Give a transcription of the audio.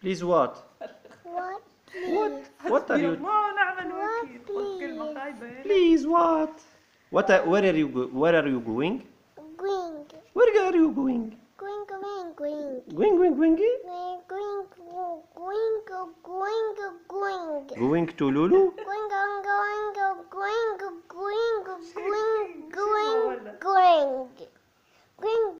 Please what? What? What? What are you? ما نعمل Please what? What? Are, where are you? Go, where are you going? Going. Where are you going? Going, going, going. Going, going, going. Going, going, going, going, going. Going to Lulu.